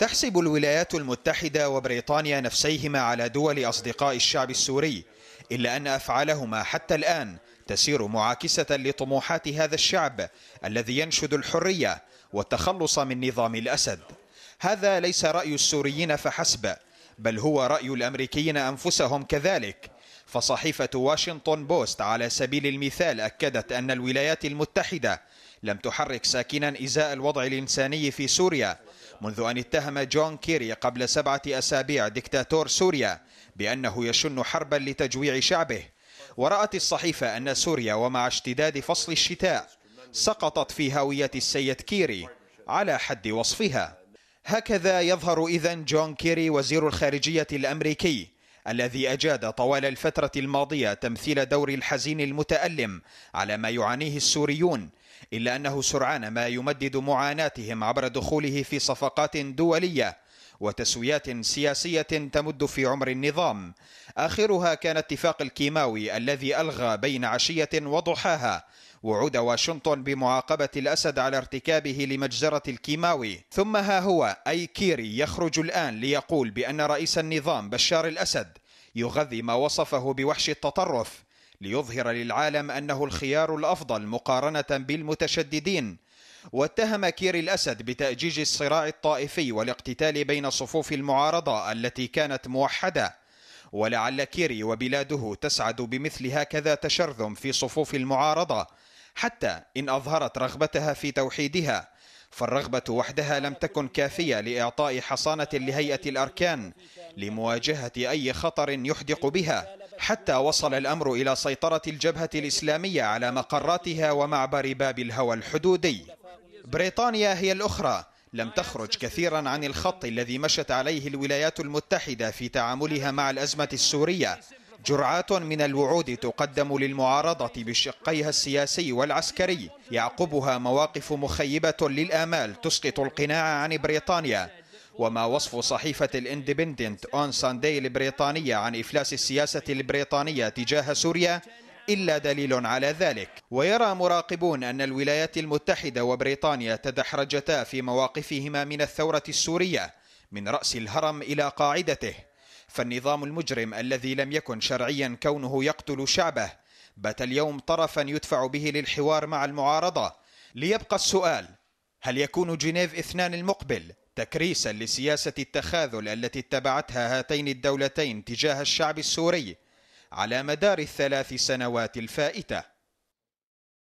تحسب الولايات المتحدة وبريطانيا نفسيهما على دول أصدقاء الشعب السوري إلا أن أفعالهما حتى الآن تسير معاكسة لطموحات هذا الشعب الذي ينشد الحرية والتخلص من نظام الأسد هذا ليس رأي السوريين فحسب بل هو رأي الأمريكيين أنفسهم كذلك فصحيفة واشنطن بوست على سبيل المثال أكدت أن الولايات المتحدة لم تحرك ساكنا إزاء الوضع الإنساني في سوريا منذ أن اتهم جون كيري قبل سبعة أسابيع دكتاتور سوريا بأنه يشن حربا لتجويع شعبه ورأت الصحيفة أن سوريا ومع اشتداد فصل الشتاء سقطت في هوية السيد كيري على حد وصفها هكذا يظهر إذا جون كيري وزير الخارجية الأمريكي الذي أجاد طوال الفترة الماضية تمثيل دور الحزين المتألم على ما يعانيه السوريون إلا أنه سرعان ما يمدد معاناتهم عبر دخوله في صفقات دولية وتسويات سياسية تمد في عمر النظام آخرها كان اتفاق الكيماوي الذي ألغى بين عشية وضحاها وعود واشنطن بمعاقبة الأسد على ارتكابه لمجزرة الكيماوي ثم ها هو أي كيري يخرج الآن ليقول بأن رئيس النظام بشار الأسد يغذي ما وصفه بوحش التطرف ليظهر للعالم أنه الخيار الأفضل مقارنة بالمتشددين واتهم كير الأسد بتأجيج الصراع الطائفي والاقتتال بين صفوف المعارضة التي كانت موحدة ولعل كيري وبلاده تسعد بمثل هكذا تشرذم في صفوف المعارضة حتى إن أظهرت رغبتها في توحيدها فالرغبة وحدها لم تكن كافية لإعطاء حصانة لهيئة الأركان لمواجهة أي خطر يحدق بها حتى وصل الأمر إلى سيطرة الجبهة الإسلامية على مقراتها ومعبر باب الهوى الحدودي بريطانيا هي الأخرى لم آه، تخرج كثيرا عن الخط الذي مشت عليه الولايات المتحدة في تعاملها مع الأزمة السورية جرعات من الوعود تقدم للمعارضة بشقيها السياسي والعسكري يعقبها مواقف مخيبة للآمال تسقط القناع عن بريطانيا وما وصف صحيفة الاندبندنت أون ساندي البريطانية عن إفلاس السياسة البريطانية تجاه سوريا إلا دليل على ذلك ويرى مراقبون أن الولايات المتحدة وبريطانيا تدحرجتا في مواقفهما من الثورة السورية من رأس الهرم إلى قاعدته فالنظام المجرم الذي لم يكن شرعيا كونه يقتل شعبه بات اليوم طرفا يدفع به للحوار مع المعارضة ليبقى السؤال هل يكون جنيف اثنان المقبل تكريسا لسياسة التخاذل التي اتبعتها هاتين الدولتين تجاه الشعب السوري على مدار الثلاث سنوات الفائته